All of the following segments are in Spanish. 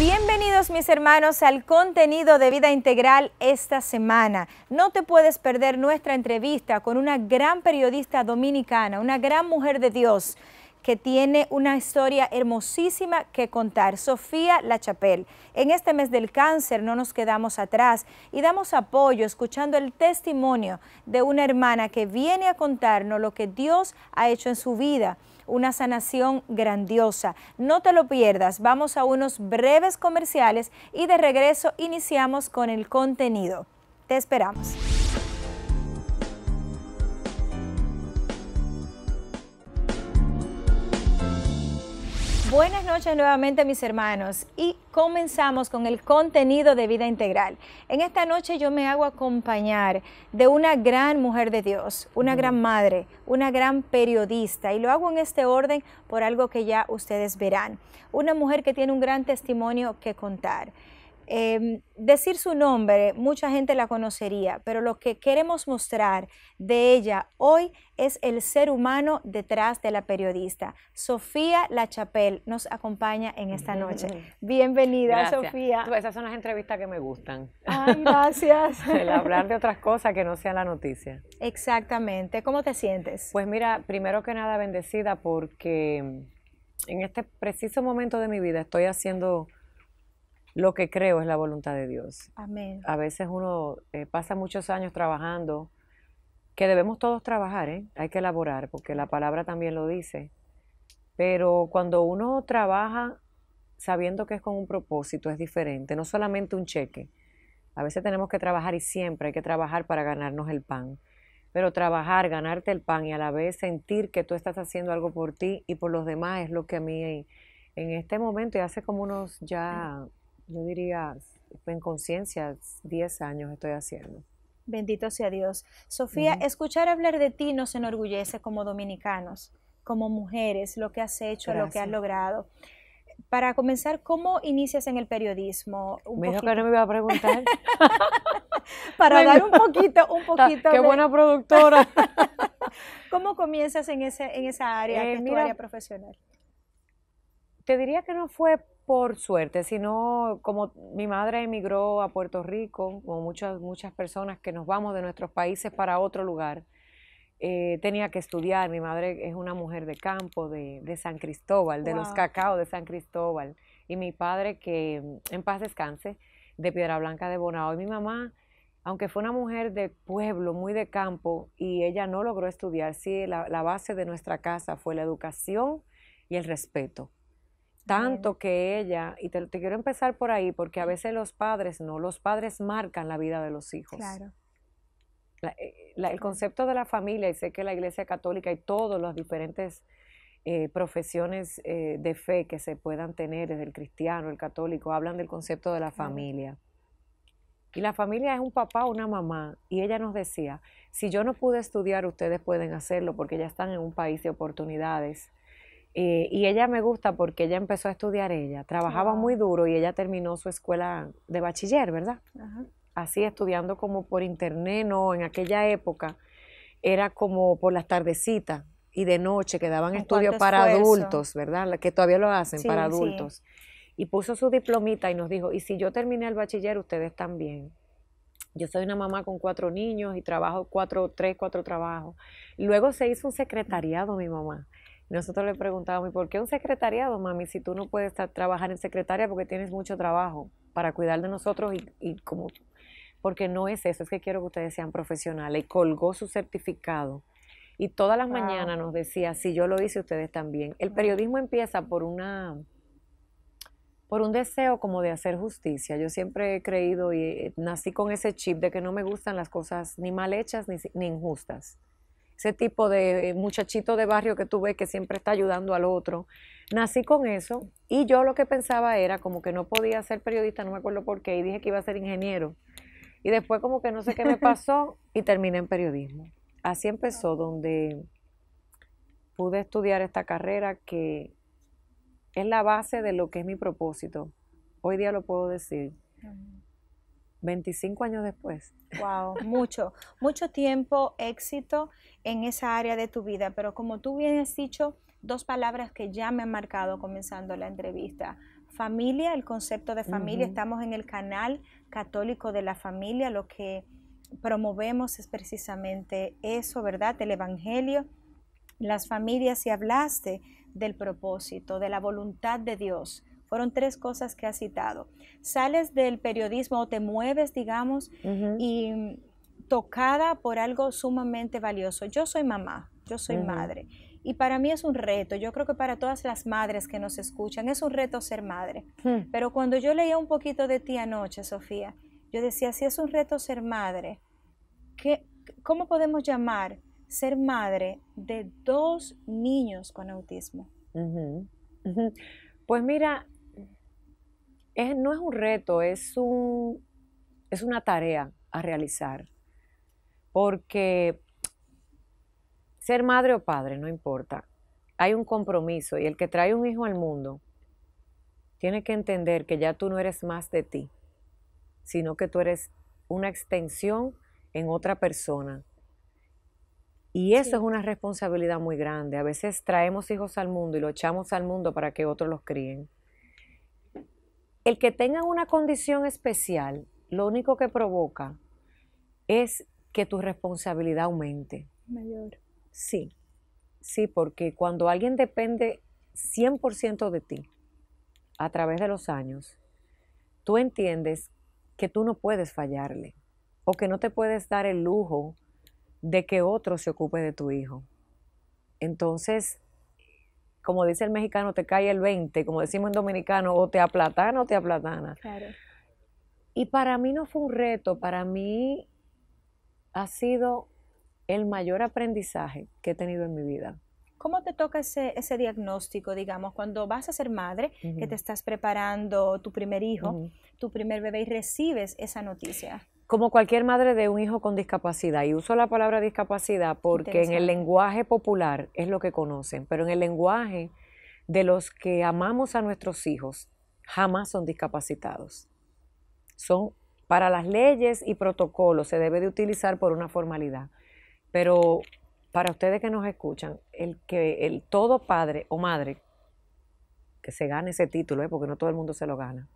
Bienvenidos mis hermanos al contenido de vida integral esta semana. No te puedes perder nuestra entrevista con una gran periodista dominicana, una gran mujer de Dios que tiene una historia hermosísima que contar, Sofía Lachapel. En este mes del cáncer no nos quedamos atrás y damos apoyo escuchando el testimonio de una hermana que viene a contarnos lo que Dios ha hecho en su vida una sanación grandiosa. No te lo pierdas, vamos a unos breves comerciales y de regreso iniciamos con el contenido. Te esperamos. Buenas noches nuevamente mis hermanos y comenzamos con el contenido de vida integral. En esta noche yo me hago acompañar de una gran mujer de Dios, una gran madre, una gran periodista y lo hago en este orden por algo que ya ustedes verán. Una mujer que tiene un gran testimonio que contar. Em, decir su nombre, mucha gente la conocería, pero lo que queremos mostrar de ella hoy es el ser humano detrás de la periodista. Sofía Lachapel nos acompaña en esta mm. noche. Bienvenida, Sofía. esas son las entrevistas que me gustan. Ay, gracias. el hablar de otras cosas que no sea la noticia. Exactamente. ¿Cómo te sientes? Pues mira, primero que nada bendecida porque en este preciso momento de mi vida estoy haciendo lo que creo es la voluntad de Dios. Amén. A veces uno eh, pasa muchos años trabajando, que debemos todos trabajar, ¿eh? hay que elaborar, porque la palabra también lo dice. Pero cuando uno trabaja sabiendo que es con un propósito, es diferente, no solamente un cheque. A veces tenemos que trabajar y siempre hay que trabajar para ganarnos el pan. Pero trabajar, ganarte el pan y a la vez sentir que tú estás haciendo algo por ti y por los demás es lo que a mí en este momento, y hace como unos ya yo diría, en conciencia, 10 años estoy haciendo. Bendito sea Dios. Sofía, escuchar hablar de ti nos enorgullece como dominicanos, como mujeres, lo que has hecho, lo que has logrado. Para comenzar, ¿cómo inicias en el periodismo? Un que no me iba a preguntar. Para dar un poquito, un poquito. Qué buena productora. ¿Cómo comienzas en, ese, en esa área, en eh, área profesional? Te diría que no fue por suerte, sino como mi madre emigró a Puerto Rico, como muchas, muchas personas que nos vamos de nuestros países para otro lugar, eh, tenía que estudiar. Mi madre es una mujer de campo, de, San Cristóbal, de los cacao de San Cristóbal. Y mi padre, que mm, en paz descanse, de Piedra Blanca de Bonao. Y mi mamá, aunque fue una mujer de pueblo, muy de campo, y ella no logró estudiar, sí, la base de nuestra casa fue la educación y el respeto tanto que ella, y te, quiero empezar por ahí, porque a veces los padres no, los padres marcan la vida de los hijos. Claro. Eh, el concepto de la familia, y sé que la Iglesia Católica y todas las diferentes eh, profesiones eh, de fe que se puedan tener, desde el cristiano, el católico, hablan del concepto de la familia. Y la familia es un papá, o una mamá, y ella nos decía, si yo no pude estudiar, ustedes pueden hacerlo porque ya están en un país de oportunidades eh, y ella me gusta porque ella empezó a estudiar ella. Trabajaba muy duro y ella terminó su escuela de bachiller, ¿verdad? Así estudiando como por internet, no, en aquella época era como por las tardecitas y de noche que daban estudios para adultos, ¿verdad? Que todavía lo hacen para adultos. Y puso su diplomita y nos dijo, y si yo terminé el bachiller, ustedes también. Yo soy una mamá con cuatro niños y trabajo cuatro, tres, cuatro trabajos. Luego se hizo un secretariado mi mamá. Nosotros le preguntábamos, ¿y por qué un secretariado, mami, si tú no puedes trabajar en secretaria porque tienes mucho trabajo para cuidar de nosotros y, como... Porque no es eso, es que quiero que ustedes sean profesionales. Y colgó su certificado. Y todas las mañanas nos decía, si yo lo hice, ustedes también. El periodismo empieza por una por un deseo como de hacer justicia. Yo siempre he creído y eh, nací con ese chip de que no me gustan las cosas ni mal hechas ni injustas ese tipo de muchachito de barrio que tú ves que siempre está ayudando al otro. Nací con eso y yo lo que pensaba era como que no podía ser periodista, no me acuerdo por qué, y dije que iba a ser ingeniero. Y después como que no sé qué me pasó y terminé en periodismo. Así empezó donde pude estudiar esta carrera que es la base de lo que es mi propósito. Hoy día lo puedo decir. 25 años después. Wow, mucho, mucho tiempo, éxito en esa área de tu vida, pero como tú bien has dicho, dos palabras que ya me han marcado comenzando la entrevista. Familia, el concepto de familia, estamos en el canal católico de la familia, lo que promovemos es precisamente eso, ¿verdad? El Evangelio, las familias, y hablaste del propósito, de la voluntad de Dios fueron tres cosas que ha citado. Sales del periodismo o te mueves, digamos, y tocada por algo sumamente valioso. Yo soy mamá, yo soy madre. Y para mí es un reto, yo creo que para todas las madres que nos escuchan, es un reto ser madre. Pero cuando yo leía un poquito de ti anoche, Sofía, yo decía, si es un reto ser madre, ¿qué, ¿cómo podemos llamar ser madre de dos niños con autismo? Pues mira, no es un reto, es, un, es una tarea a realizar. Porque ser madre o padre, no importa, hay un compromiso y el que trae un hijo al mundo tiene que entender que ya tú no eres más de ti, sino que tú eres una extensión en otra persona. Y eso es una responsabilidad muy grande. A veces traemos hijos al mundo y los echamos al mundo para que otros los críen el que tenga una condición especial, lo único que provoca es que tu responsabilidad aumente. Mayor. Sí, sí, porque cuando alguien depende 100% de ti a través de los años, tú entiendes que tú no puedes fallarle o que no te puedes dar el lujo de que otro se ocupe de tu hijo. Entonces, como dice el mexicano, te cae el 20, como decimos en dominicano, o te aplatana o te aplatana. Claro. Y para mí no fue un reto, para mí ha sido el mayor aprendizaje que he tenido en mi vida. ¿Cómo te toca ese, diagnóstico, digamos, cuando vas a ser madre, que te estás preparando tu primer hijo, tu primer bebé y recibes esa noticia? como cualquier madre de un hijo con discapacidad, y uso la palabra discapacidad porque en el lenguaje popular es lo que conocen, pero en el lenguaje de los que amamos a nuestros hijos, jamás son discapacitados. Son para las leyes y protocolos, se debe de utilizar por una formalidad. Pero para ustedes que nos escuchan, el que el todo padre o madre que se gane ese título, ¿eh? porque no todo el mundo se lo gana.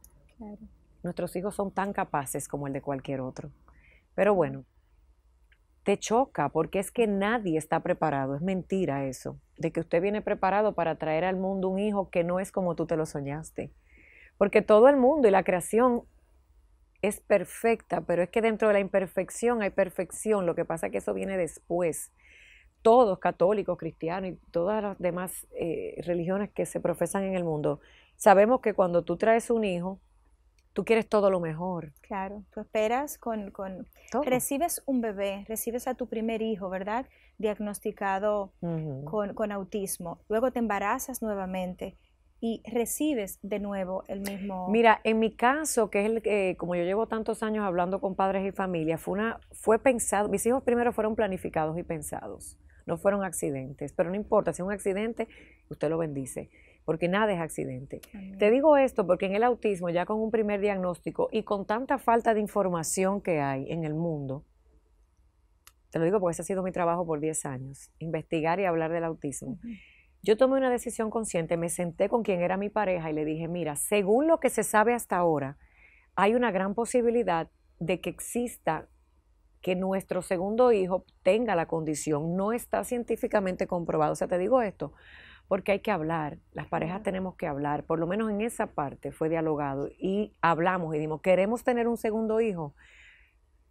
Nuestros hijos son tan capaces como el de cualquier otro. Pero bueno, te choca porque es que nadie está preparado. Es mentira eso, de que usted viene preparado para traer al mundo un hijo que no es como tú te lo soñaste. Porque todo el mundo y la creación es perfecta, pero es que dentro de la imperfección hay perfección. Lo que pasa es que eso viene después. Todos, católicos, cristianos y todas las demás eh, religiones que se profesan en el mundo, sabemos que cuando tú traes un hijo, tú quieres todo lo mejor. Claro, tú esperas con... con recibes un bebé, recibes a tu primer hijo, ¿verdad? Diagnosticado con, con autismo. Luego te embarazas nuevamente y recibes de nuevo el mismo. Mira, en mi caso, que es el que, como yo llevo tantos años hablando con padres y familias, fue, una, fue pensado, mis hijos primero fueron planificados y pensados, no fueron accidentes, pero no importa, si es un accidente, usted lo bendice porque nada es accidente. Te digo esto porque en el autismo, ya con un primer diagnóstico y con tanta falta de información que hay en el mundo, te lo digo porque ese ha sido mi trabajo por 10 años, investigar y hablar del autismo. Yo tomé una decisión consciente, me senté con quien era mi pareja y le dije, mira, según lo que se sabe hasta ahora, hay una gran posibilidad de que exista que nuestro segundo hijo tenga la condición. No está científicamente comprobado. O sea, te digo esto, porque hay que hablar, las parejas tenemos que hablar, por lo menos en esa parte fue dialogado y hablamos y dimos, queremos tener un segundo hijo,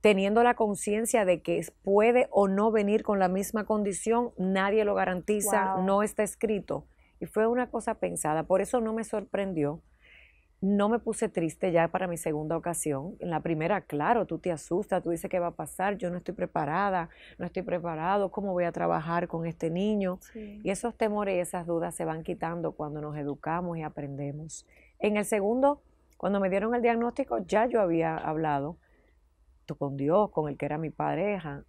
teniendo la conciencia de que puede o no venir con la misma condición, nadie lo garantiza, no está escrito. Y fue una cosa pensada, por eso no me sorprendió no me puse triste ya para mi segunda ocasión. En la primera, claro, tú te asustas, tú dices qué va a pasar, yo no estoy preparada, no estoy preparado, cómo voy a trabajar con este niño. Y esos temores y esas dudas se van quitando cuando nos educamos y aprendemos. En el segundo, cuando me dieron el diagnóstico, ya yo había hablado con Dios, con el que era mi pareja,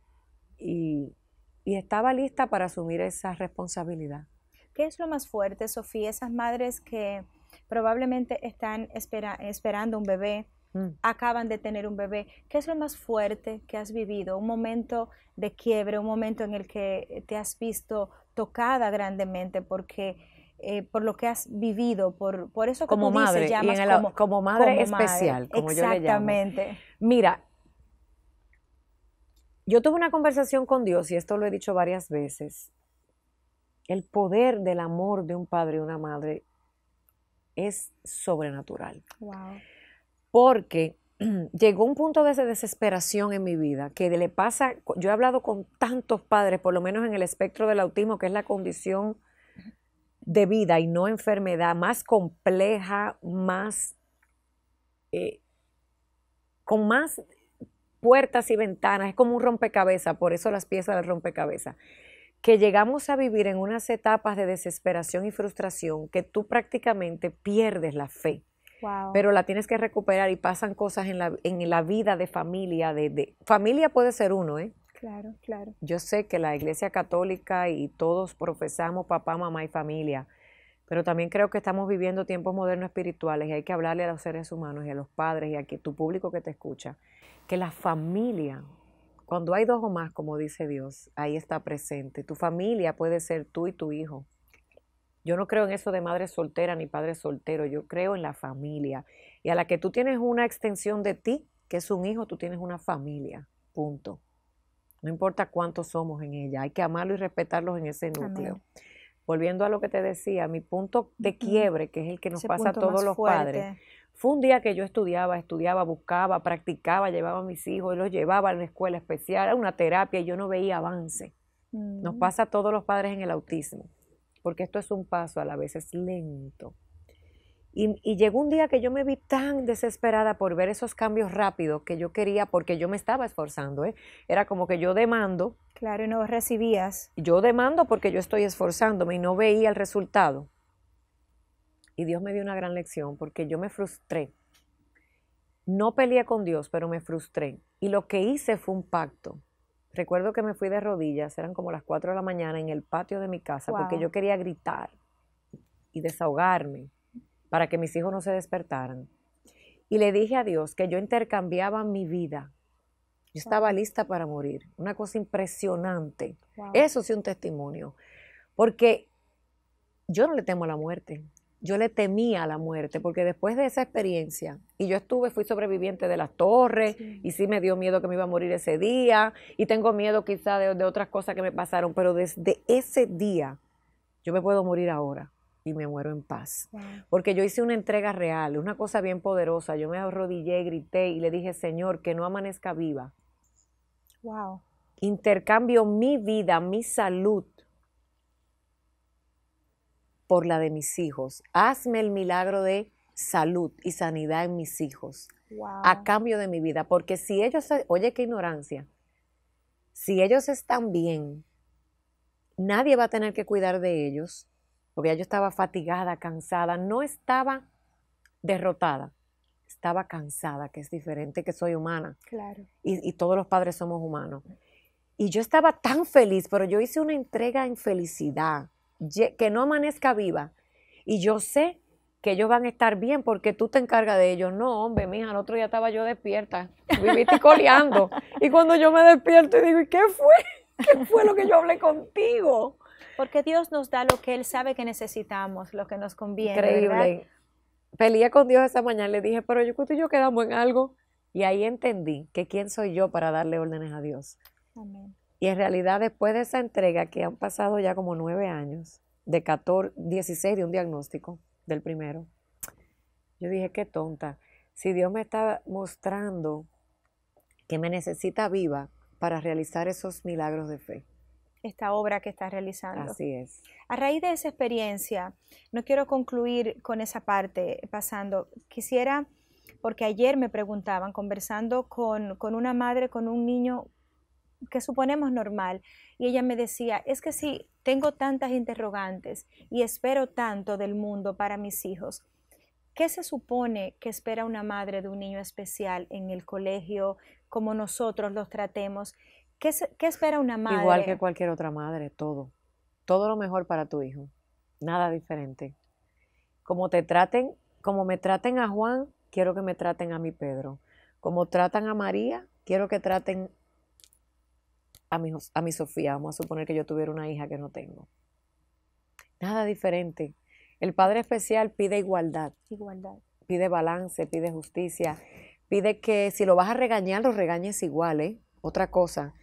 y, y estaba lista para asumir esa responsabilidad. ¿Qué es lo más fuerte, Sofía? Esas madres que probablemente están esperando un bebé, mm. acaban de tener un bebé. ¿Qué es lo más fuerte que has vivido? Un momento de quiebre, un momento en el que te has visto tocada grandemente porque... Eh, por lo que has vivido, por, eso como madre, dices, llamas como, madre especial, como Exactamente. yo le llamo. Mira, yo tuve una conversación con Dios, y esto lo he dicho varias veces, el poder del amor de un padre y una madre es sobrenatural. Porque llegó un punto de desesperación en mi vida que le pasa, yo he hablado con tantos padres, por lo menos en el espectro del autismo, que es la condición de vida y no enfermedad más compleja, más eh, con más puertas y ventanas, es como un rompecabezas, por eso las piezas del rompecabezas que llegamos a vivir en unas etapas de desesperación y frustración que tú prácticamente pierdes la fe. Pero la tienes que recuperar y pasan cosas en la, vida de familia. De, de, familia puede ser uno, ¿eh? Claro, claro. Yo sé que la Iglesia Católica y todos profesamos papá, mamá y familia, pero también creo que estamos viviendo tiempos modernos espirituales y hay que hablarle a los seres humanos y a los padres y a tu público que te escucha, que la familia cuando hay dos o más, como dice Dios, ahí está presente. Tu familia puede ser tú y tu hijo. Yo no creo en eso de madre soltera ni padre soltero, yo creo en la familia. Y a la que tú tienes una extensión de ti, que es un hijo, tú tienes una familia. Punto. No importa cuántos somos en ella, hay que amarlo y respetarlos en ese núcleo volviendo a lo que te decía, mi punto de quiebre, que es el que nos pasa a todos los padres, fue un día que yo estudiaba, estudiaba, buscaba, practicaba, llevaba a mis hijos, y los llevaba a la escuela especial, a una terapia, y yo no veía avance. Nos mm. pasa a todos los padres en el autismo, porque esto es un paso, a la vez es lento. Y, llegó un día que yo me vi tan desesperada por ver esos cambios rápidos que yo quería, porque yo me estaba esforzando. ¿eh? Era como que yo demando. Claro, y no recibías. Yo demando porque yo estoy esforzándome y no veía el resultado. Y Dios me dio una gran lección porque yo me frustré. No peleé con Dios, pero me frustré. Y lo que hice fue un pacto. Recuerdo que me fui de rodillas, eran como las 4 de la mañana en el patio de mi casa, porque yo quería gritar y desahogarme para que mis hijos no se despertaran. Y le dije a Dios que yo intercambiaba mi vida. Yo estaba lista para morir. Una cosa impresionante. Eso sí un testimonio. Porque yo no le temo a la muerte. Yo le temía a la muerte porque después de esa experiencia, y yo estuve, fui sobreviviente de las torres, y sí me dio miedo que me iba a morir ese día, y tengo miedo quizá de otras cosas que me pasaron, pero desde ese día yo me puedo morir ahora y me muero en paz. Porque yo hice una entrega real, una cosa bien poderosa. Yo me arrodillé, grité y le dije, Señor, que no amanezca viva. Wow. Intercambio mi vida, mi salud por la de mis hijos. Hazme el milagro de salud y sanidad en mis hijos a cambio de mi vida. Porque si ellos, oye, qué ignorancia, si ellos están bien, nadie va a tener que cuidar de ellos porque yo estaba fatigada, cansada, no estaba derrotada, estaba cansada, que es diferente, que soy humana. Claro. Y, todos los padres somos humanos. Y yo estaba tan feliz, pero yo hice una entrega en felicidad, que no amanezca viva. Y yo sé que ellos van a estar bien porque tú te encargas de ellos. No, hombre, mija, el otro día estaba yo despierta, viviste coleando. y cuando yo me despierto y digo, ¿y qué fue? ¿Qué fue lo que yo hablé contigo? Porque Dios nos da lo que Él sabe que necesitamos, lo que nos conviene. Increíble. ¿verdad? con Dios esa mañana, le dije, pero yo, tú y yo quedamos en algo. Y ahí entendí que quién soy yo para darle órdenes a Dios. Amén. Y en realidad, después de esa entrega, que han pasado ya como nueve años, de 14, 16 de un diagnóstico del primero, yo dije, qué tonta. Si Dios me está mostrando que me necesita viva para realizar esos milagros de fe esta obra que estás realizando. Así es. A raíz de esa experiencia, no quiero concluir con esa parte pasando, quisiera, porque ayer me preguntaban, conversando con, una madre, con un niño que suponemos normal, y ella me decía, es que si tengo tantas interrogantes y espero tanto del mundo para mis hijos, ¿Qué se supone que espera una madre de un niño especial en el colegio, como nosotros los tratemos? ¿Qué, espera una madre? Igual que cualquier otra madre, todo. Todo lo mejor para tu hijo. Nada diferente. Como te traten, como me traten a Juan, quiero que me traten a mi Pedro. Como tratan a María, quiero que traten a mi, a mi Sofía. Vamos a suponer que yo tuviera una hija que no tengo. Nada diferente. El Padre Especial pide igualdad. Igualdad. Pide balance, pide justicia. Pide que si lo vas a regañar, lo regañes igual, ¿eh? Otra cosa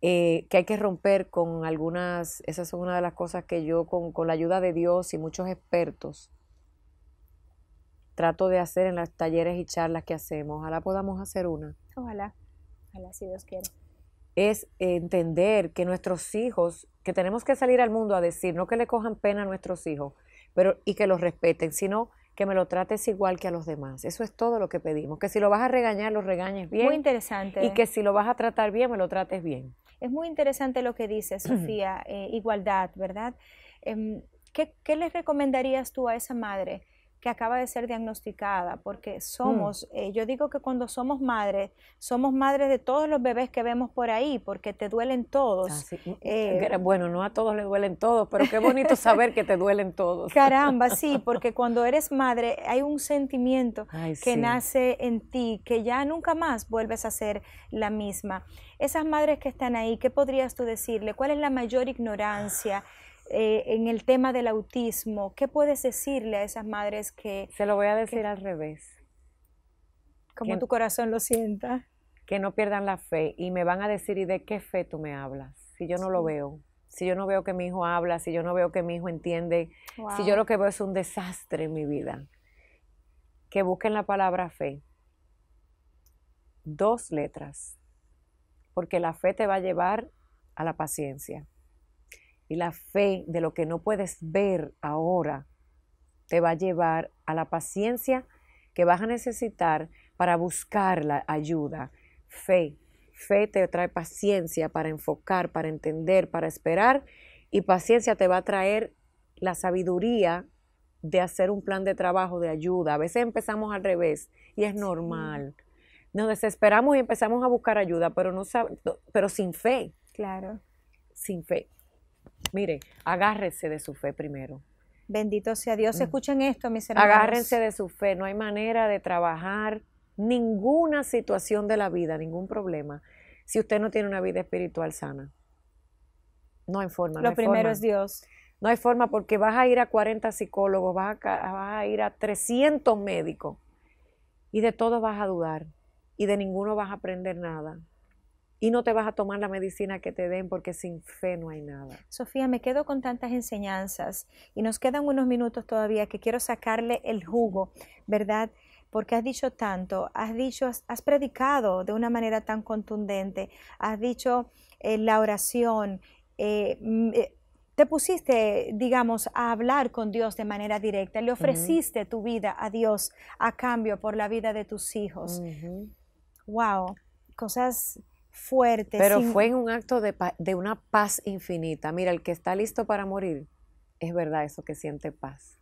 eh, que hay que romper con algunas, esas son una de las cosas que yo con, la ayuda de Dios y muchos expertos trato de hacer en los talleres y charlas que hacemos. Ojalá podamos hacer una. Ojalá, ojalá si Dios quiere. Es entender que nuestros hijos, que tenemos que salir al mundo a decir, no que le cojan pena a nuestros hijos, pero y que los respeten, sino que me lo trates igual que a los demás. Eso es todo lo que pedimos. Que si lo vas a regañar, lo regañes bien. Muy interesante. Y que si lo vas a tratar bien, me lo trates bien. Es muy interesante lo que dice Sofía, eh, igualdad, ¿verdad? Em, ¿qué, ¿qué, les recomendarías tú a esa madre que acaba de ser diagnosticada, porque mm. somos, eh, yo digo que cuando somos madres, somos madres de todos los bebés que vemos por ahí, porque te duelen todos. Ah, mm, mm, eh, bueno, no a todos le duelen todos, pero qué bonito saber que te duelen todos. Caramba, sí, porque cuando eres madre hay un sentimiento que nace en ti, que ya nunca más vuelves a ser la misma. Esas madres que están ahí, ¿qué podrías tú decirle? ¿Cuál es la mayor ignorancia? Eh, en el tema del autismo, ¿qué puedes decirle a esas madres que... Se lo voy a decir al revés. Como tu corazón lo sienta. Que no pierdan la fe y me van a decir, ¿y de qué fe tú me hablas? Si yo no lo veo, si yo no veo que mi hijo habla, si yo no veo que mi hijo entiende, si yo lo que veo es un desastre en mi vida. Que busquen la palabra fe. Dos letras. Porque la fe te va a llevar a la paciencia y la fe de lo que no puedes ver ahora te va a llevar a la paciencia que vas a necesitar para buscar la ayuda. Fe. Fe te trae paciencia para enfocar, para entender, para esperar y paciencia te va a traer la sabiduría de hacer un plan de trabajo, de ayuda. A veces empezamos al revés y es normal. Nos desesperamos y empezamos a buscar ayuda, pero, no pero sin fe. Claro. Sin fe. Mire, agárrese de su fe primero. Bendito sea Dios. Mm. Escuchen esto, mis hermanos. Agárrense de su fe. No hay manera de trabajar ninguna situación de la vida, ningún problema, si usted no tiene una vida espiritual sana. No hay forma. Lo primero es Dios. No hay forma porque vas a ir a 40 psicólogos, vas a, a ir a 300 médicos y de todo vas a dudar y de ninguno vas a aprender nada y no te vas a tomar la medicina que te den porque sin fe no hay nada. Sofía, me quedo con tantas enseñanzas y nos quedan unos minutos todavía que quiero sacarle el jugo, ¿verdad? Porque has dicho tanto, has dicho, has, predicado de una manera tan contundente, has dicho eh, la oración, eh, mm, eh, te pusiste, digamos, a hablar con Dios de manera directa, le ofreciste tu vida a Dios a cambio por la vida de tus hijos. Wow, cosas fuerte. Pero fue en un acto de, una paz infinita. Mira, el que está listo para morir, es verdad eso que siente paz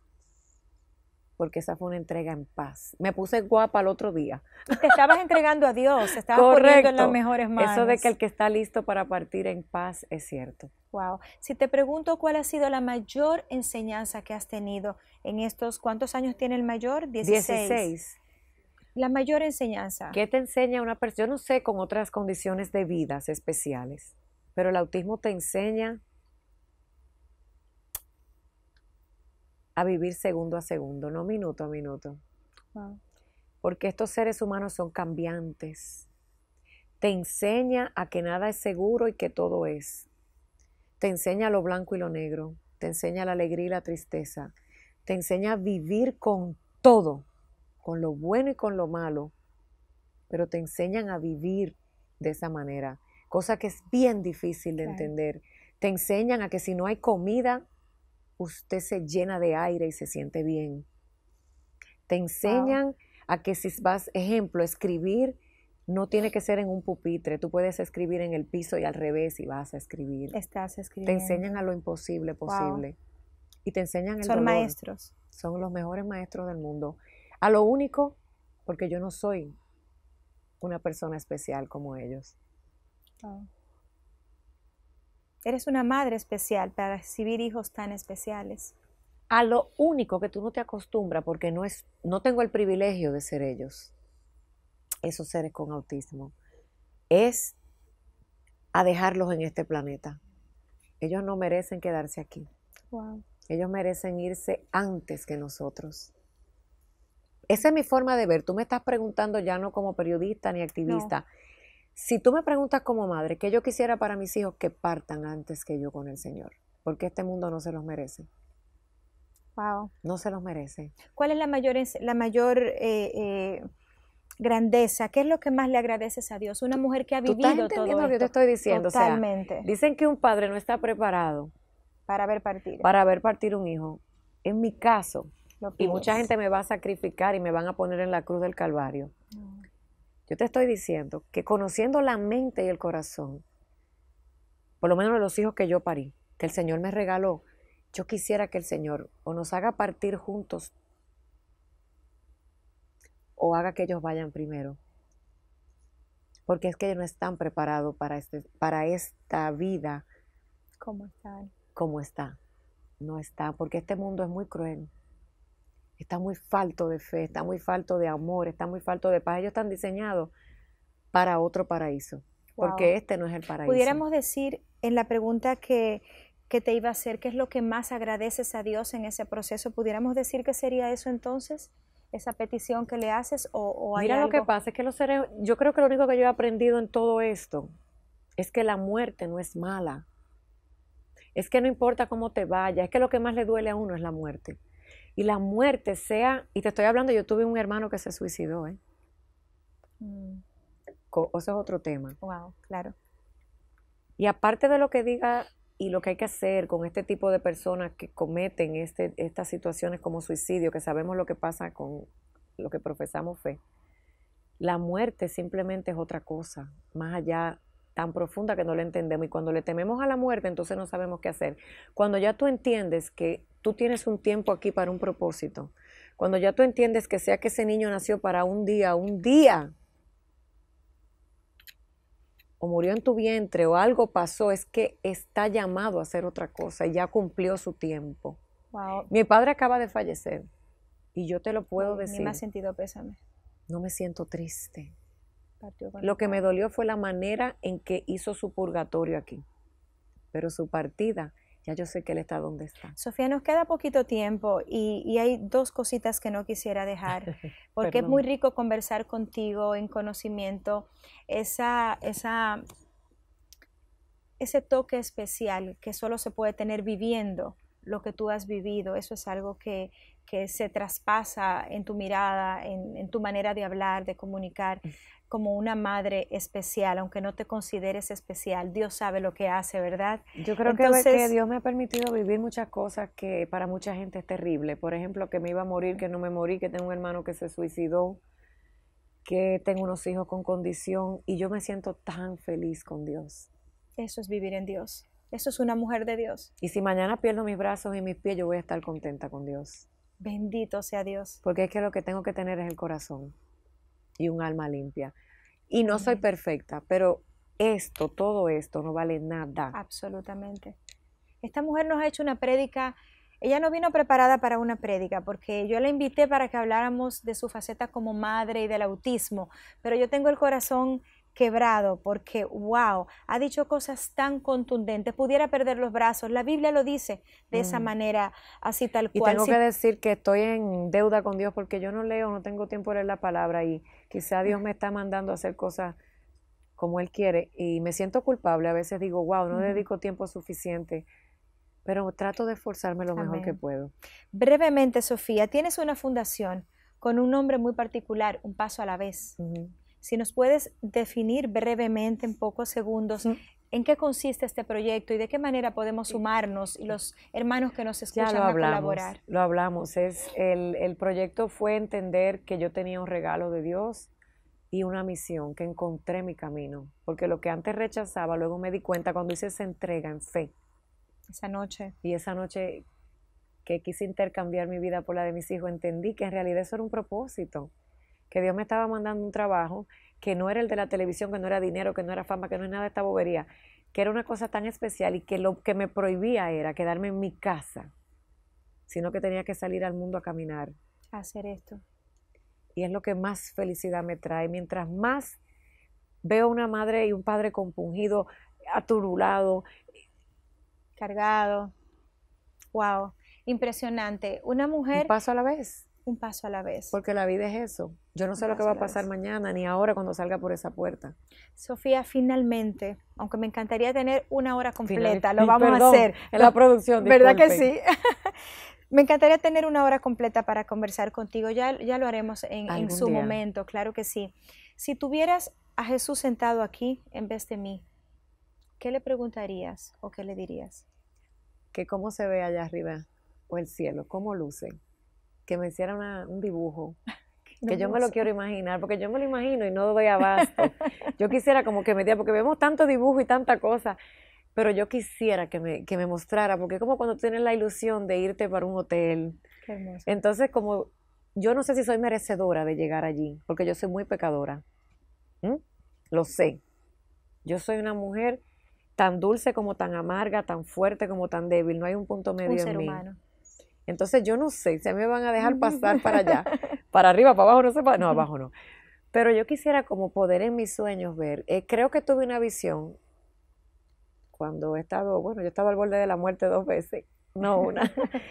porque esa fue una entrega en paz. Me puse guapa el otro día. Te estabas entregando a Dios, te estabas poniendo las mejores manos. Eso de que el que está listo para partir en paz es cierto. Wow. Si te pregunto cuál ha sido la mayor enseñanza que has tenido en estos, ¿cuántos años tiene el mayor? 16. 16. La mayor enseñanza. ¿Qué te enseña una persona? Yo no sé con otras condiciones de vidas especiales, pero el autismo te enseña a vivir segundo a segundo, no minuto a minuto. Porque estos seres humanos son cambiantes. Te enseña a que nada es seguro y que todo es. Te enseña lo blanco y lo negro. Te enseña la alegría y la tristeza. Te enseña a vivir con todo con lo bueno y con lo malo, pero te enseñan a vivir de esa manera, cosa que es bien difícil de entender. Te enseñan a que si no hay comida, usted se llena de aire y se siente bien. Te enseñan a que si vas, ejemplo, escribir, no tiene que ser en un pupitre, tú puedes escribir en el piso y al revés y vas a escribir. Estás escribiendo. Te enseñan a lo imposible posible. Y te enseñan el Son maestros. Son los mejores maestros del mundo a lo único, porque yo no soy una persona especial como ellos. Ah. Eres una madre especial para recibir hijos tan especiales. A lo único que tú no te acostumbras, porque no, es, no tengo el privilegio de ser ellos, esos seres con autismo, es a dejarlos en este planeta. Ellos no merecen quedarse aquí. Ellos merecen irse antes que nosotros. Esa es mi forma de ver. Tú me estás preguntando ya no como periodista ni activista. Si tú me preguntas como madre, ¿qué yo quisiera para mis hijos que partan antes que yo con el Señor? Porque este mundo no se los merece. Wow. No se los merece. ¿Cuál es la mayor, la mayor eh, eh, grandeza? ¿Qué es lo que más le agradeces a Dios? Una mujer que ha vivido ¿Tú entendiendo lo que te estoy diciendo. Totalmente. dicen que un padre no está preparado para ver partir. Para ver partir un hijo. En mi caso, y mucha gente me va a sacrificar y me van a poner en la cruz del Calvario. Mm. Yo te estoy diciendo que conociendo la mente y el corazón, por lo menos los hijos que yo parí, que el Señor me regaló, yo quisiera que el Señor o nos haga partir juntos o haga que ellos vayan primero. Porque es que ellos no están preparados para, este, para esta vida. ¿Cómo están? Como está. No está, porque este mundo es muy cruel está muy falto de fe, está muy falto de amor, está muy falto de paz. Ellos están diseñados para otro paraíso, porque este no es el paraíso. Pudiéramos decir en la pregunta que, que te iba a hacer, ¿qué es lo que más agradeces a Dios en ese proceso? ¿Pudiéramos decir que sería eso entonces? esa petición que le haces o, Mira lo que pasa es que los seres, yo creo que lo único que yo he aprendido en todo esto es que la muerte no es mala. Es que no importa cómo te vaya, es que lo que más le duele a uno es la muerte y la muerte sea, y te estoy hablando, yo tuve un hermano que se suicidó, ¿eh? Mm. Eso es otro tema. Wow, claro. Y aparte de lo que diga y lo que hay que hacer con este tipo de personas que cometen este, estas situaciones como suicidio, que sabemos lo que pasa con lo que profesamos fe, la muerte simplemente es otra cosa, más allá tan profunda que no la entendemos. Y cuando le tememos a la muerte, entonces no sabemos qué hacer. Cuando ya tú entiendes que tú tienes un tiempo aquí para un propósito, cuando ya tú entiendes que sea que ese niño nació para un día, un día, o murió en tu vientre o algo pasó, es que está llamado a hacer otra cosa y ya cumplió su tiempo. Mi padre acaba de fallecer y yo te lo puedo decir. Ni me ha sentido pésame. No me siento triste. Lo que me dolió fue la manera en que hizo su purgatorio aquí. Pero su partida, ya yo sé que él está donde está. Sofía, nos queda poquito tiempo y, y hay dos cositas que no quisiera dejar, porque es muy rico conversar contigo en conocimiento, esa, esa, ese toque especial que solo se puede tener viviendo lo que tú has vivido, eso es algo que que se traspasa en tu mirada, en, tu manera de hablar, de comunicar, mm. como una madre especial, aunque no te consideres especial, Dios sabe lo que hace, ¿verdad? Yo creo que, que, Dios me ha permitido vivir muchas cosas que para mucha gente es terrible. Por ejemplo, que me iba a morir, que no me morí, que tengo un hermano que se suicidó, que tengo unos hijos con condición y yo me siento tan feliz con Dios. Eso es vivir en Dios. Eso es una mujer de Dios. Y si mañana pierdo mis brazos y mis pies, yo voy a estar contenta con Dios. Bendito sea Dios. Porque es que lo que tengo que tener es el corazón y un alma limpia. Y no soy perfecta, pero esto, todo esto no vale nada. Absolutamente. Esta mujer nos ha hecho una prédica, ella no vino preparada para una prédica, porque yo la invité para que habláramos de su faceta como madre y del autismo, pero yo tengo el corazón quebrado porque, wow, ha dicho cosas tan contundentes, pudiera perder los brazos. La Biblia lo dice de esa mm. manera, así tal cual. Y tengo que decir que estoy en deuda con Dios porque yo no leo, no tengo tiempo de leer la palabra y quizá Dios me está mandando a hacer cosas como Él quiere y me siento culpable. A veces digo, wow, no dedico tiempo suficiente pero trato de esforzarme lo mejor que puedo. Brevemente, Sofía, tienes una fundación con un nombre muy particular, Un Paso a la Vez. Si nos puedes definir brevemente, en pocos segundos, ¿En qué consiste este proyecto y de qué manera podemos sumarnos y los hermanos que nos escuchan ya lo hablamos, Lo hablamos. Es el, el, proyecto fue entender que yo tenía un regalo de Dios y una misión, que encontré mi camino. Porque lo que antes rechazaba, luego me di cuenta cuando hice esa entrega en fe. Esa noche. Y esa noche que quise intercambiar mi vida por la de mis hijos, entendí que en realidad eso era un propósito que Dios me estaba mandando un trabajo que no era el de la televisión, que no era dinero, que no era fama, que no es nada de esta bobería, que era una cosa tan especial y que lo que me prohibía era quedarme en mi casa, sino que tenía que salir al mundo a caminar. A hacer esto. Y es lo que más felicidad me trae. Mientras más veo una madre y un padre compungido, aturulado, cargado. Wow, impresionante. Una mujer. paso a la vez un paso a la vez. Porque la vida es eso. Yo no sé lo que va a pasar mañana ni ahora cuando salga por esa puerta. Sofía, finalmente, aunque me encantaría tener una hora completa, lo vamos a hacer. En la producción. ¿Verdad que sí? me encantaría tener una hora completa para conversar contigo. Ya, ya lo haremos en, su momento, claro que sí. Si tuvieras a Jesús sentado aquí en vez de mí, ¿qué le preguntarías o qué le dirías? Que cómo se ve allá arriba o el cielo, cómo luce que me hiciera un dibujo. que yo me lo quiero imaginar, porque yo me lo imagino y no doy abasto. Yo quisiera como que me diera, porque vemos tanto dibujo y tanta cosa, pero yo quisiera que me, mostrara, porque es como cuando tienes la ilusión de irte para un hotel. Entonces, como yo no sé si soy merecedora de llegar allí, porque yo soy muy pecadora. Lo sé. Yo soy una mujer tan dulce como tan amarga, tan fuerte como tan débil. No hay un punto medio un ser en Humano. Entonces yo no sé si me van a dejar pasar para allá, para arriba, para abajo, no sé, para, no, abajo no. Pero yo quisiera como poder en mis sueños ver, eh, creo que tuve una visión cuando he estado, bueno, yo estaba al borde de la muerte dos veces, no una.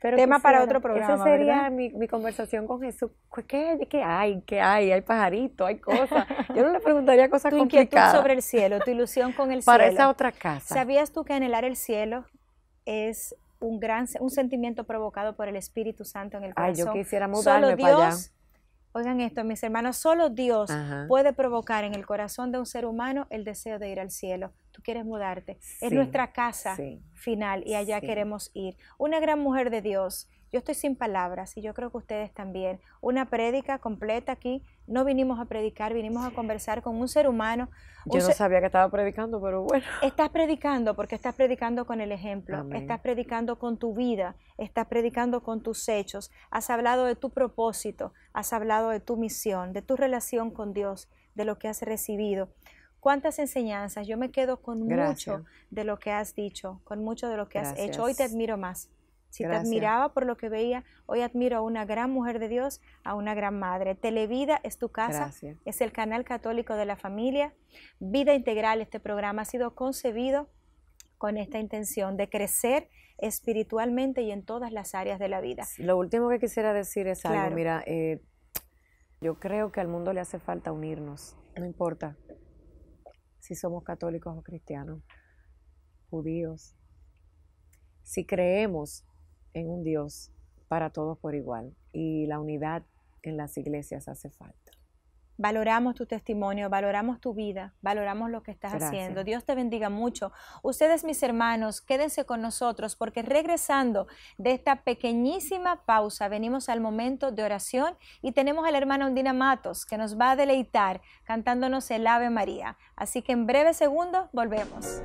Tema para otro programa. Esa sería mi, conversación con Jesús. ¿Qué, hay? ¿Qué hay? Hay pajarito, hay cosas. Yo no le preguntaría cosas complicadas. Tu sobre el cielo, tu ilusión con el cielo. Para esa otra casa. ¿Sabías tú que anhelar el cielo es un gran un sentimiento provocado por el Espíritu Santo en el corazón. Ay, yo quisiera mudarme solo Oigan esto, mis hermanos, solo Dios puede provocar en el corazón de un ser humano el deseo de ir al cielo. Tú quieres mudarte. es nuestra casa final y allá queremos ir. Una gran mujer de Dios. Yo estoy sin palabras y yo creo que ustedes también. Una prédica completa aquí no vinimos a predicar, vinimos a conversar con un ser humano. Yo no sabía que estaba predicando, pero bueno. Estás predicando porque estás predicando con el ejemplo, estás predicando con tu vida, estás predicando con tus hechos, has hablado de tu propósito, has hablado de tu misión, de tu relación con Dios, de lo que has recibido cuántas enseñanzas. Yo me quedo con mucho de lo que has dicho, con mucho de lo que has hecho. Hoy te admiro más. Si te admiraba por lo que veía, hoy admiro a una gran mujer de Dios, a una gran madre. Televida es tu casa, es el canal católico de la familia. Vida integral, este programa ha sido concebido con esta intención de crecer espiritualmente y en todas las áreas de la vida. Lo último que quisiera decir es algo, mira, eh, yo creo que al mundo le hace falta unirnos, no importa si somos católicos o cristianos, judíos, si creemos en un Dios para todos por igual. Y la unidad en las iglesias hace falta. Valoramos tu testimonio, valoramos tu vida, valoramos lo que estás haciendo. Dios te bendiga mucho. Ustedes, mis hermanos, quédense con nosotros porque regresando de esta pequeñísima pausa, venimos al momento de oración y tenemos a la hermana Ondina Matos que nos va a deleitar cantándonos el Ave María. Así que en breves segundos volvemos.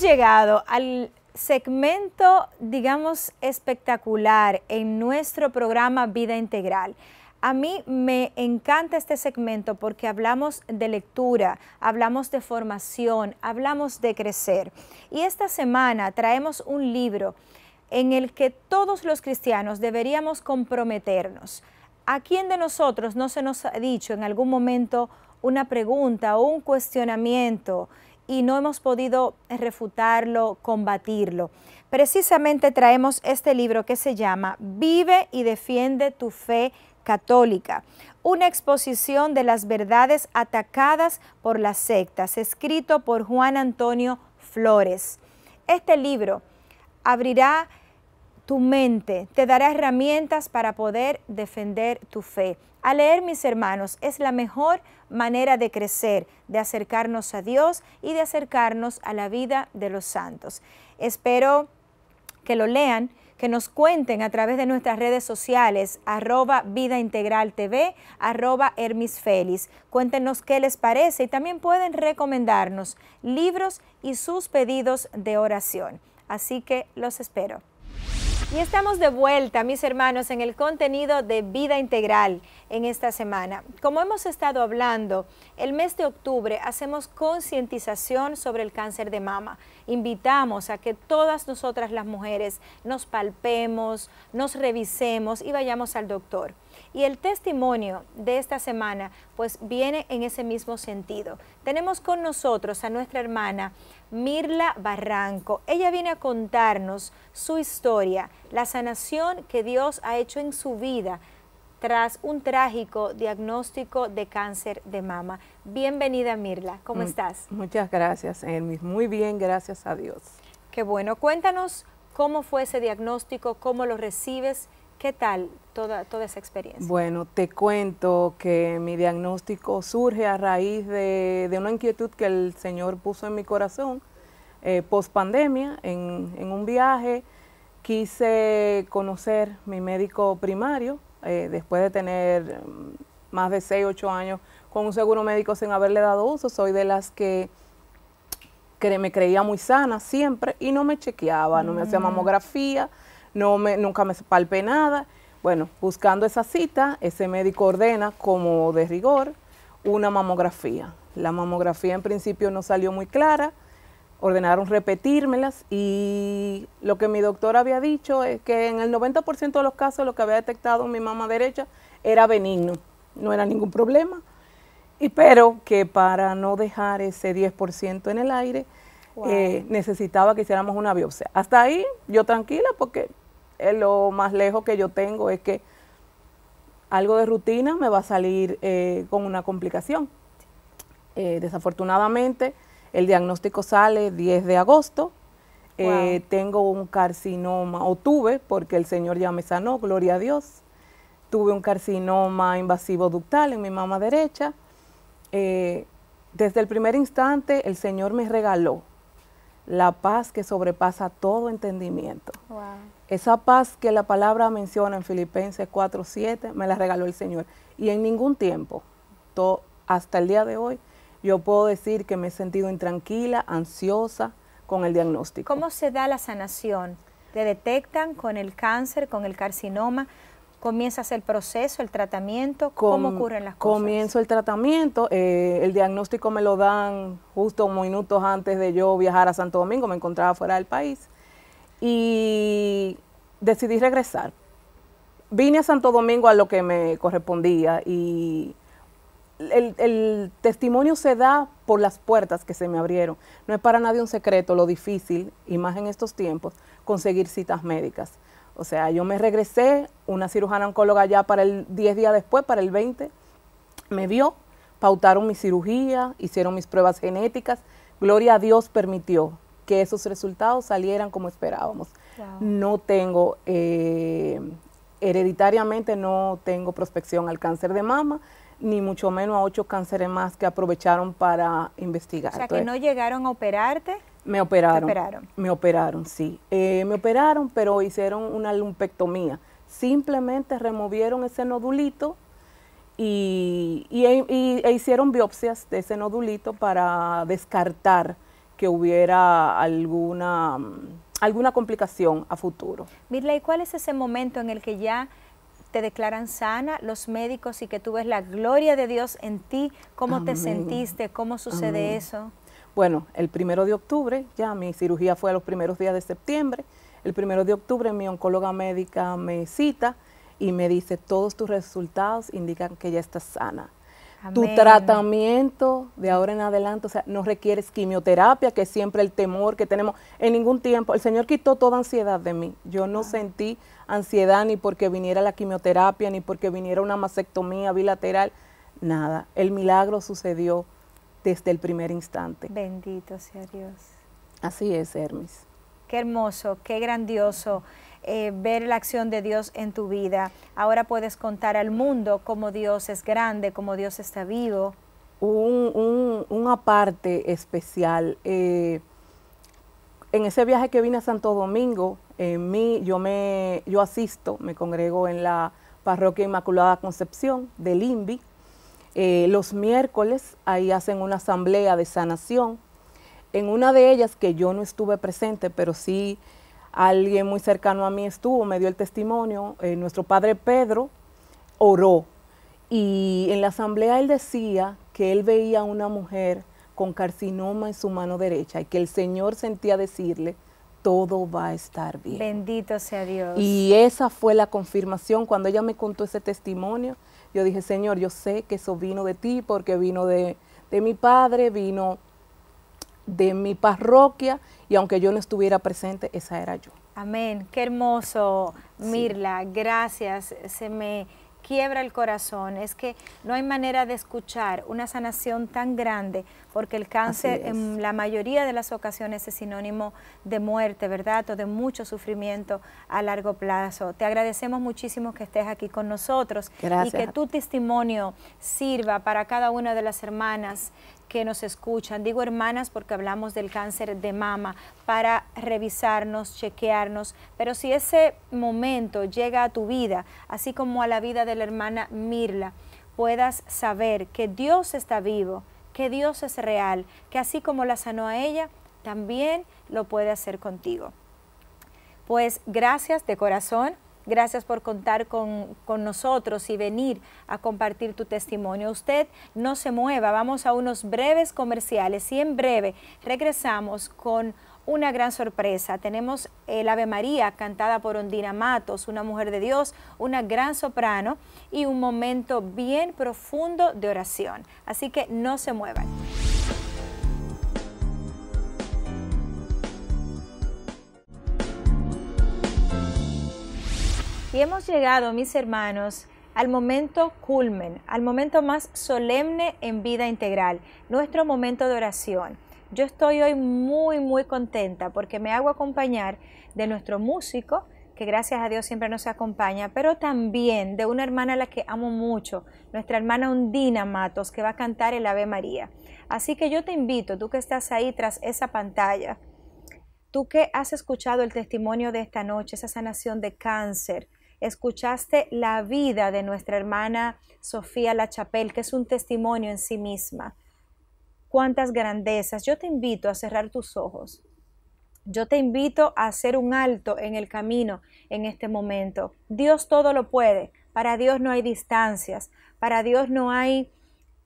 llegado al segmento, digamos, espectacular en nuestro programa Vida Integral. A mí me encanta este segmento porque hablamos de lectura, hablamos de formación, hablamos de crecer. Y esta semana traemos un libro en el que todos los cristianos deberíamos comprometernos. ¿A quién de nosotros no se nos ha dicho en algún momento una pregunta o un cuestionamiento? y no hemos podido refutarlo, combatirlo. Precisamente traemos este libro que se llama Vive y defiende tu fe católica, una exposición de las verdades atacadas por las sectas, escrito por Juan Antonio Flores. Este libro abrirá tu mente, te dará herramientas para poder defender tu fe. A leer, mis hermanos, es la mejor manera de crecer, de acercarnos a Dios y de acercarnos a la vida de los santos. Espero que lo lean que nos cuenten a través de nuestras redes sociales, arroba Vida Integral TV, arroba Hermis Félix. Cuéntenos qué les parece y también pueden recomendarnos libros y sus pedidos de oración. Así que los espero. Y estamos de vuelta, mis hermanos, en el contenido de vida integral en esta semana. Como hemos estado hablando, el mes de octubre hacemos concientización sobre el cáncer de mama. Invitamos a que todas nosotras las mujeres nos palpemos, nos revisemos y vayamos al doctor. Y el testimonio de esta semana pues viene en ese mismo sentido. Tenemos con nosotros a nuestra hermana Mirla Barranco. Ella viene a contarnos su historia, la sanación que Dios ha hecho en su vida tras un trágico diagnóstico de cáncer de mama. Bienvenida Mirla, ¿cómo estás? Muchas gracias, Hermis. Muy bien, gracias a Dios. Qué bueno. Cuéntanos cómo fue ese diagnóstico, cómo lo recibes ¿Qué tal toda, esa experiencia? Bueno, te cuento que mi diagnóstico surge a raíz de, una inquietud que el Señor puso en mi corazón eh, post pandemia, en, un viaje. Quise conocer mi médico primario eh, después de tener mm, más de 6, 8 años con un seguro médico sin haberle dado uso. Soy de las que me creía muy sana siempre y no me chequeaba, no me hacía mm. mamografía, no nunca me palpé nada. Bueno, buscando esa cita, ese médico ordena como de rigor una mamografía. La mamografía en principio no salió muy clara, ordenaron repetírmelas y lo que mi doctor había dicho es que en el 90% de los casos lo que había detectado en mi mama derecha era benigno, no era ningún problema. Y, pero que para no dejar ese 10% en el aire, eh, necesitaba que hiciéramos una biopsia. Hasta ahí yo tranquila porque eh, lo más lejos que yo tengo es que algo de rutina me va a salir eh, con una complicación. Eh, desafortunadamente, el diagnóstico sale 10 de agosto. tengo un carcinoma, o tuve, porque el Señor ya me sanó, gloria a Dios. Tuve un carcinoma invasivo ductal en mi mama derecha. desde el primer instante, el Señor me regaló la paz que sobrepasa todo entendimiento. Esa paz que la palabra menciona en Filipenses 4:7 me la regaló el Señor. Y en ningún tiempo, hasta el día de hoy, yo puedo decir que me he sentido intranquila, ansiosa con el diagnóstico. ¿Cómo se da la sanación? ¿Te detectan con el cáncer, con el carcinoma? ¿Comienzas el proceso, el tratamiento? ¿Cómo ocurren las cosas? Comienzo el tratamiento. Eh, el diagnóstico me lo dan justo minutos antes de yo viajar a Santo Domingo. Me encontraba fuera del país y decidí regresar. Vine a Santo Domingo a lo que me correspondía y el, testimonio se da por las puertas que se me abrieron. No es para nadie un secreto lo difícil, y más en estos tiempos, conseguir citas médicas. O sea, yo me regresé, una cirujana oncóloga ya para el 10 días después, para el 20, me vio, pautaron mi cirugía, hicieron mis pruebas genéticas. Gloria a Dios permitió que esos resultados salieran como esperábamos. No tengo, eh, hereditariamente no tengo prospección al cáncer de mama, ni mucho menos a ocho cánceres más que aprovecharon para investigar. O sea, que no llegaron a operarte. Me operaron. Me operaron, sí. Eh, me operaron, pero hicieron una lumpectomía. Simplemente removieron ese nodulito y, e hicieron biopsias de ese nodulito para descartar que hubiera alguna, alguna complicación a futuro. Mirla, ¿y cuál es ese momento en el que ya te declaran sana los médicos y que tú ves la gloria de Dios en ti? ¿Cómo te sentiste? ¿Cómo sucede eso? Bueno, el primero de octubre, ya mi cirugía fue a los primeros días de septiembre, el primero de octubre mi oncóloga médica me cita y me dice, todos tus resultados indican que ya estás sana. Tu tratamiento de ahora en adelante, o sea, no requieres quimioterapia, que siempre el temor que tenemos. En ningún tiempo, el Señor quitó toda ansiedad de mí. Yo no sentí ansiedad ni porque viniera la quimioterapia, ni porque viniera una mastectomía bilateral, nada. El milagro sucedió desde el primer instante. Bendito sea Dios. Así es, Hermes. Qué hermoso, qué grandioso. Eh, ver la acción de Dios en tu vida. Ahora puedes contar al mundo cómo Dios es grande, cómo Dios está vivo. Un, un, una parte especial. Eh, en ese viaje que vine a Santo Domingo, en mí, yo, me, yo asisto, me congrego en la Parroquia Inmaculada Concepción del INVI. Eh, los miércoles ahí hacen una asamblea de sanación. En una de ellas, que yo no estuve presente, pero sí alguien muy cercano a mí estuvo, me dio el testimonio, eh, nuestro padre Pedro oró y en la asamblea él decía que él veía a una mujer con carcinoma en su mano derecha y que el Señor sentía decirle, todo va a estar bien. Bendito sea Dios. Y esa fue la confirmación cuando ella me contó ese testimonio. Yo dije, Señor, yo sé que eso vino de ti porque vino de, de mi padre, vino de mi parroquia y aunque yo no estuviera presente, esa era yo. Amén, qué hermoso, Mirla, gracias, se me quiebra el corazón, es que no hay manera de escuchar una sanación tan grande, porque el cáncer en la mayoría de las ocasiones es sinónimo de muerte, ¿verdad? O de mucho sufrimiento a largo plazo. Te agradecemos muchísimo que estés aquí con nosotros y que tu testimonio sirva para cada una de las hermanas que nos escuchan, digo hermanas porque hablamos del cáncer de mama, para revisarnos, chequearnos, pero si ese momento llega a tu vida, así como a la vida de la hermana Mirla, puedas saber que Dios está vivo, que Dios es real, que así como la sanó a ella, también lo puede hacer contigo. Pues gracias de corazón Gracias por contar con, nosotros y venir a compartir tu testimonio. Usted no se mueva, vamos a unos breves comerciales y en breve regresamos con una gran sorpresa. Tenemos el Ave María cantada por Ondina Matos, una mujer de Dios, una gran soprano y un momento bien profundo de oración. Así que no se muevan. Y hemos llegado, mis hermanos, al momento culmen, al momento más solemne en vida integral, nuestro momento de oración. Yo estoy hoy muy, muy contenta porque me hago acompañar de nuestro músico, que gracias a Dios siempre nos acompaña, pero también de una hermana a la que amo mucho, nuestra hermana Undina Matos, que va a cantar el Ave María. Así que yo te invito, tú que estás ahí tras esa pantalla, tú que has escuchado el testimonio de esta noche, esa sanación de cáncer, escuchaste la vida de nuestra hermana Sofía La que es un testimonio en sí misma. Cuántas grandezas. Yo te invito a cerrar tus ojos. Yo te invito a hacer un alto en el camino en este momento. Dios todo lo puede. Para Dios no hay distancias. Para Dios no hay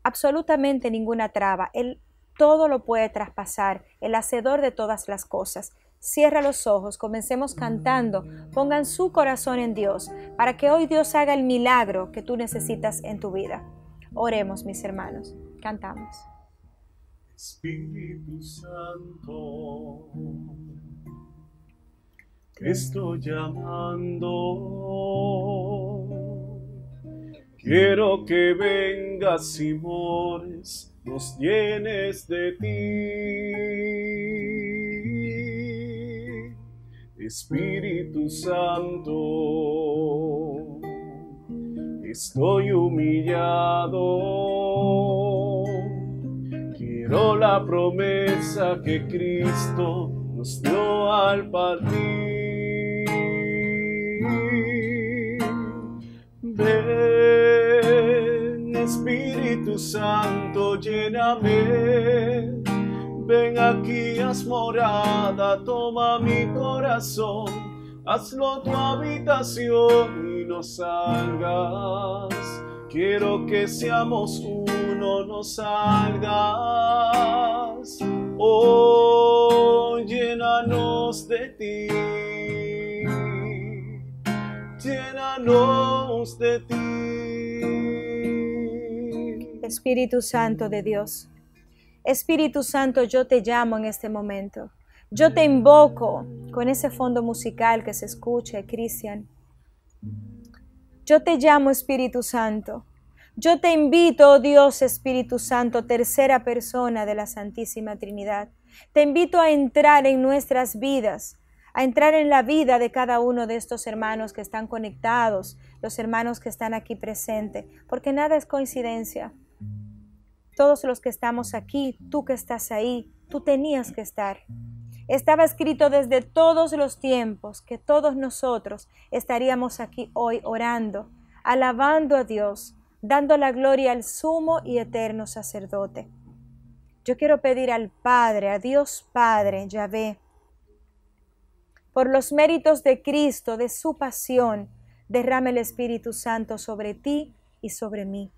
absolutamente ninguna traba. Él todo lo puede traspasar, el hacedor de todas las cosas. Cierra los ojos, comencemos cantando, pongan su corazón en Dios, para que hoy Dios haga el milagro que tú necesitas en tu vida. Oremos, mis hermanos, cantamos. Espíritu Santo, te estoy llamando, quiero que vengas y mores, nos llenes de ti Espíritu Santo, estoy humillado. Quiero la promesa que Cristo nos dio al partir. Ven, Espíritu Santo, lléname aquí haz morada, toma mi corazón, hazlo tu habitación y no salgas. Quiero que seamos uno, no salgas. Oh, llénanos de ti, llénanos de ti. Espíritu Santo de Dios Espíritu Santo, yo te llamo en este momento. Yo te invoco con ese fondo musical que se escucha, Cristian. Yo te llamo Espíritu Santo. Yo te invito, oh Dios Espíritu Santo, tercera persona de la Santísima Trinidad. Te invito a entrar en nuestras vidas, a entrar en la vida de cada uno de estos hermanos que están conectados, los hermanos que están aquí presentes, porque nada es coincidencia todos los que estamos aquí, tú que estás ahí, tú tenías que estar. Estaba escrito desde todos los tiempos que todos nosotros estaríamos aquí hoy orando, alabando a Dios, dando la gloria al sumo y eterno sacerdote. Yo quiero pedir al Padre, a Dios Padre, Yahvé, por los méritos de Cristo, de su pasión, derrame el Espíritu Santo sobre ti y sobre mí.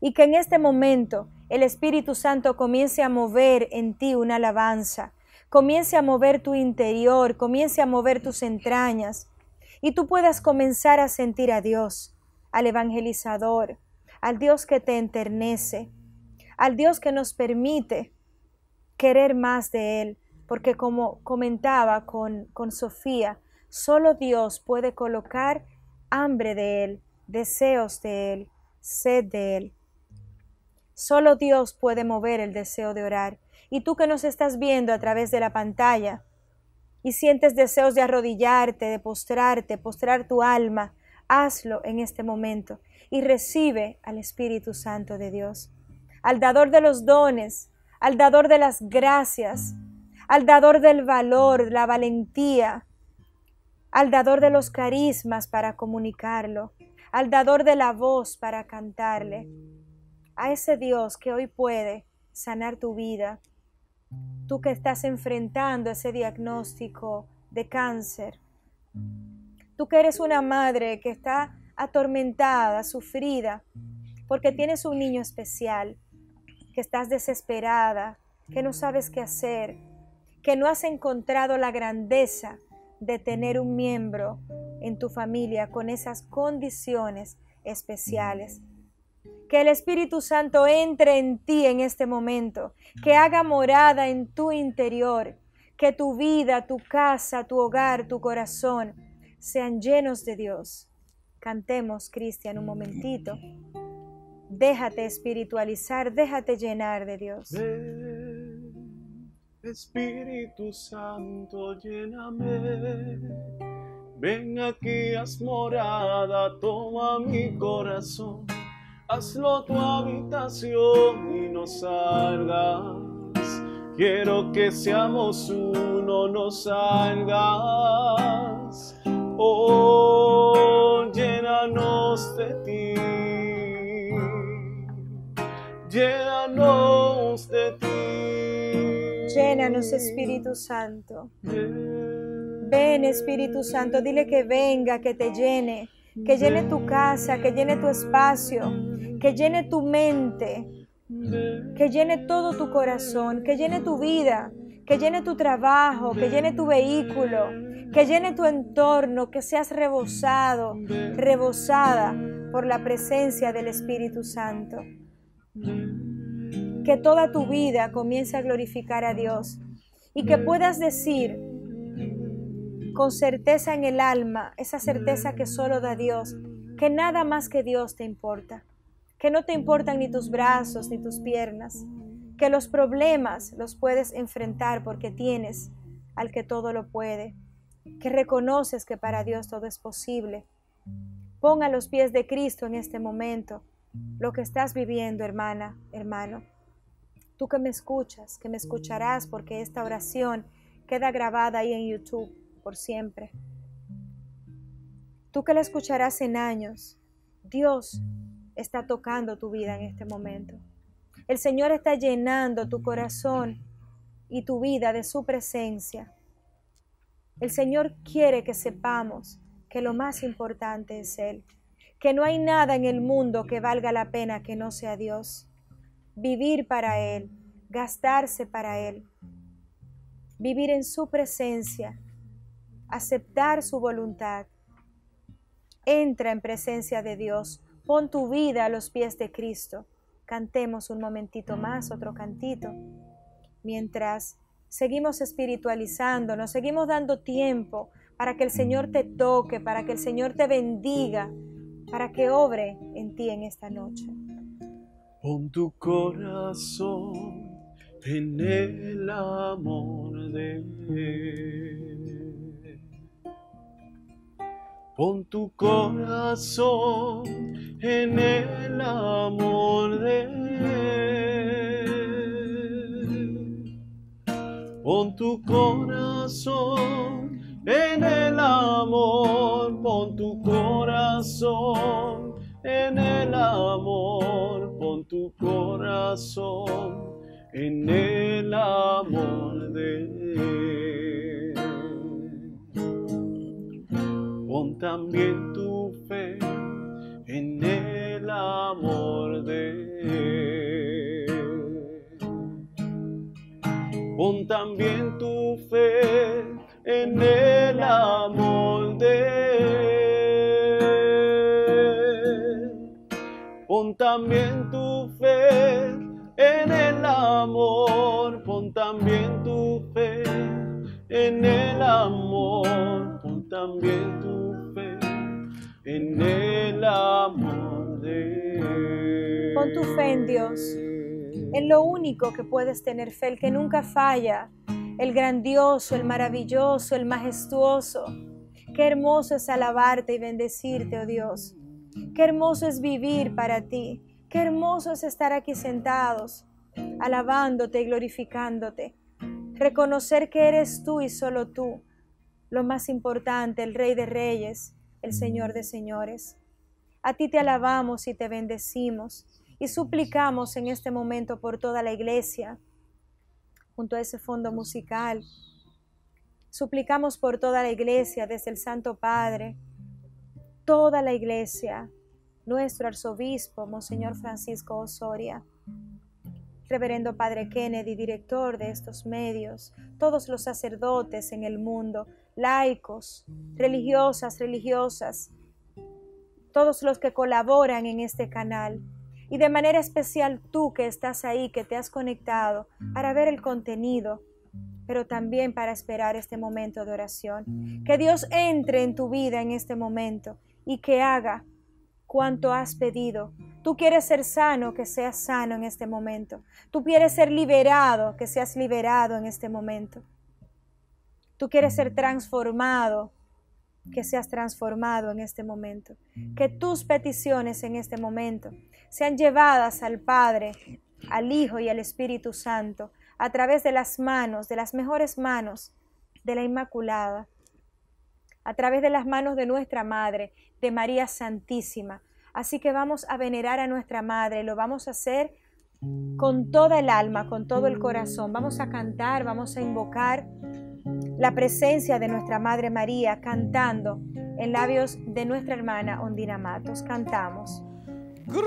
Y que en este momento el Espíritu Santo comience a mover en ti una alabanza, comience a mover tu interior, comience a mover tus entrañas y tú puedas comenzar a sentir a Dios, al evangelizador, al Dios que te enternece, al Dios que nos permite querer más de Él, porque como comentaba con, con Sofía, solo Dios puede colocar hambre de Él, deseos de Él, sed de Él. Solo Dios puede mover el deseo de orar. Y tú que nos estás viendo a través de la pantalla y sientes deseos de arrodillarte, de postrarte, postrar tu alma, hazlo en este momento y recibe al Espíritu Santo de Dios, al dador de los dones, al dador de las gracias, al dador del valor, la valentía, al dador de los carismas para comunicarlo, al dador de la voz para cantarle a ese Dios que hoy puede sanar tu vida, tú que estás enfrentando ese diagnóstico de cáncer, tú que eres una madre que está atormentada, sufrida, porque tienes un niño especial, que estás desesperada, que no sabes qué hacer, que no has encontrado la grandeza de tener un miembro en tu familia con esas condiciones especiales. Que el Espíritu Santo entre en ti en este momento, que mm. haga morada en tu interior, que tu vida, tu casa, tu hogar, tu corazón sean llenos de Dios. Cantemos, Cristian, un momentito. Déjate espiritualizar, déjate llenar de Dios. Espíritu Santo, lléname. Ven aquí, haz morada, toma mi corazón hazlo tu habitación y no salgas. Quiero que seamos uno, no salgas. Oh, llénanos de ti. Llénanos de ti. Llénanos, Espíritu Santo. Ven, Espíritu Santo, dile que venga, que te llene, que llene tu casa, que llene tu espacio que llene tu mente, que llene todo tu corazón, que llene tu vida, que llene tu trabajo, que llene tu vehículo, que llene tu entorno, que seas rebosado, rebosada por la presencia del Espíritu Santo. Que toda tu vida comience a glorificar a Dios y que puedas decir con certeza en el alma, esa certeza que solo da Dios, que nada más que Dios te importa que no te importan ni tus brazos ni tus piernas, que los problemas los puedes enfrentar porque tienes al que todo lo puede, que reconoces que para Dios todo es posible. Pon a los pies de Cristo en este momento lo que estás viviendo, hermana, hermano. Tú que me escuchas, que me escucharás porque esta oración queda grabada ahí en YouTube por siempre. Tú que la escucharás en años, Dios está tocando tu vida en este momento. El Señor está llenando tu corazón y tu vida de su presencia. El Señor quiere que sepamos que lo más importante es Él, que no hay nada en el mundo que valga la pena que no sea Dios. Vivir para Él, gastarse para Él, vivir en su presencia, aceptar su voluntad. Entra en presencia de Dios Pon tu vida a los pies de Cristo. Cantemos un momentito más, otro cantito. Mientras seguimos espiritualizando, nos seguimos dando tiempo para que el Señor te toque, para que el Señor te bendiga, para que obre en ti en esta noche. Pon tu corazón en el amor de Él. Pon tu corazón en el amor de Pon tu corazón en el amor, pon tu corazón en el amor, pon tu corazón en el amor de pon también tu fe en el amor de Pon también tu fe en el amor de Él. Pon también tu fe en Dios, en lo único que puedes tener fe, el que nunca falla, el grandioso, el maravilloso, el majestuoso. Qué hermoso es alabarte y bendecirte, oh Dios. Qué hermoso es vivir para ti. Qué hermoso es estar aquí sentados, alabándote y glorificándote. Reconocer que eres tú y solo tú. Lo más importante, el Rey de Reyes, el Señor de Señores. A ti te alabamos y te bendecimos. Y suplicamos en este momento por toda la iglesia, junto a ese fondo musical. Suplicamos por toda la iglesia, desde el Santo Padre, toda la iglesia, nuestro arzobispo, Monseñor Francisco Osoria, Reverendo Padre Kennedy, director de estos medios, todos los sacerdotes en el mundo, laicos, religiosas, religiosas, todos los que colaboran en este canal, y de manera especial tú que estás ahí, que te has conectado para ver el contenido, pero también para esperar este momento de oración. Que Dios entre en tu vida en este momento y que haga cuanto has pedido. Tú quieres ser sano, que seas sano en este momento. Tú quieres ser liberado, que seas liberado en este momento. Tú quieres ser transformado, que seas transformado en este momento. Que tus peticiones en este momento sean llevadas al Padre, al Hijo y al Espíritu Santo a través de las manos, de las mejores manos de la Inmaculada, a través de las manos de nuestra Madre, de María Santísima. Así que vamos a venerar a nuestra Madre, lo vamos a hacer con toda el alma, con todo el corazón. Vamos a cantar, vamos a invocar la presencia de nuestra Madre María cantando en labios de nuestra hermana Ondina Matos. Cantamos. Grüße,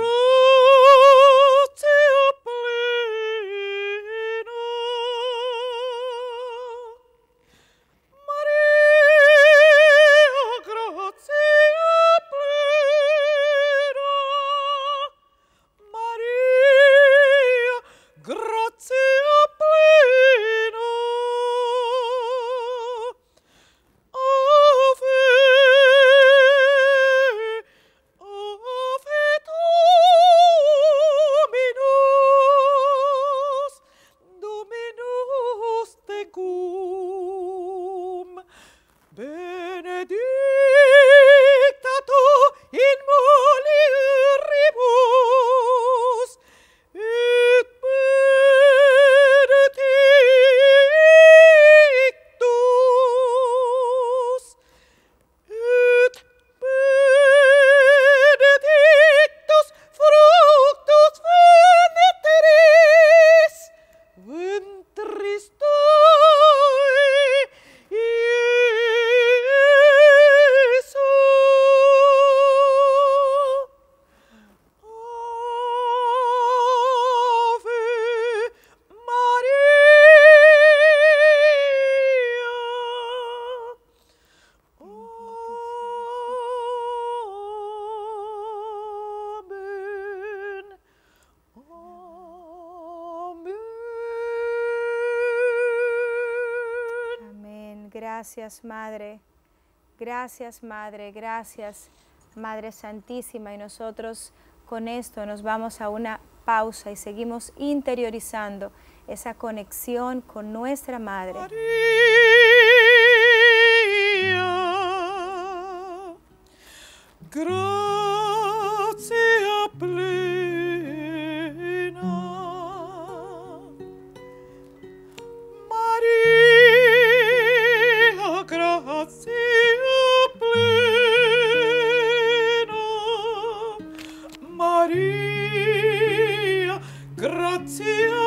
Benedict. Madre. Gracias, Madre. Gracias, Madre Santísima. Y nosotros con esto nos vamos a una pausa y seguimos interiorizando esa conexión con nuestra Madre. Maria, grazie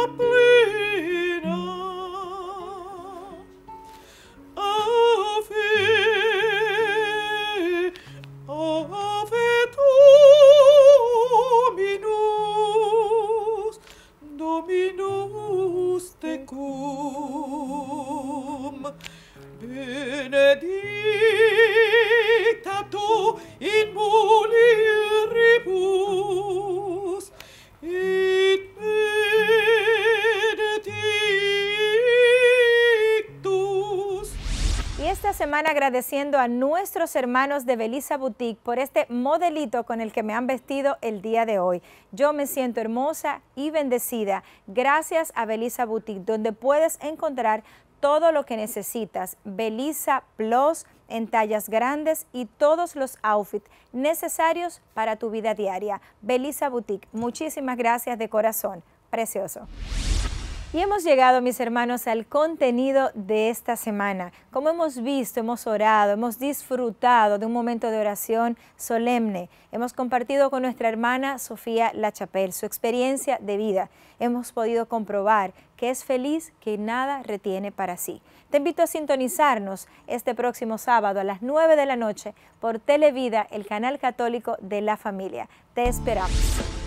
agradeciendo a nuestros hermanos de Belisa Boutique por este modelito con el que me han vestido el día de hoy. Yo me siento hermosa y bendecida gracias a Belisa Boutique, donde puedes encontrar todo lo que necesitas. Belisa Plus en tallas grandes y todos los outfits necesarios para tu vida diaria. Belisa Boutique, muchísimas gracias de corazón. Precioso. Y hemos llegado, mis hermanos, al contenido de esta semana. Como hemos visto, hemos orado, hemos disfrutado de un momento de oración solemne. Hemos compartido con nuestra hermana Sofía Lachapel su experiencia de vida. Hemos podido comprobar que es feliz, que nada retiene para sí. Te invito a sintonizarnos este próximo sábado a las 9 de la noche por Televida, el canal católico de la familia. Te esperamos.